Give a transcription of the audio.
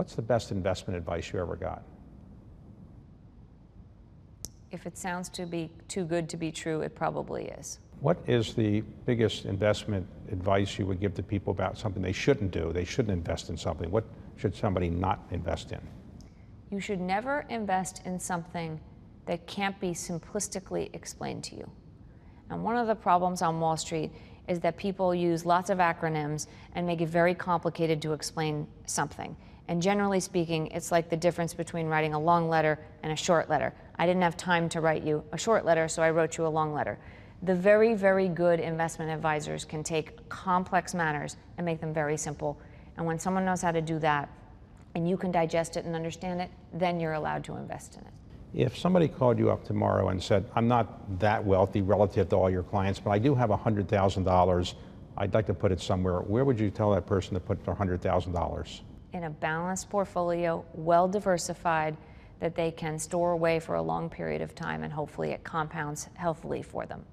What's the best investment advice you ever got? If it sounds to be too good to be true, it probably is. What is the biggest investment advice you would give to people about something they shouldn't do? They shouldn't invest in something. What should somebody not invest in? You should never invest in something that can't be simplistically explained to you. And one of the problems on Wall Street is that people use lots of acronyms and make it very complicated to explain something. And generally speaking, it's like the difference between writing a long letter and a short letter. I didn't have time to write you a short letter, so I wrote you a long letter. The very, very good investment advisors can take complex matters and make them very simple. And when someone knows how to do that and you can digest it and understand it, then you're allowed to invest in it. If somebody called you up tomorrow and said, I'm not that wealthy relative to all your clients, but I do have $100,000, I'd like to put it somewhere, where would you tell that person to put $100,000? in a balanced portfolio, well diversified, that they can store away for a long period of time and hopefully it compounds healthily for them.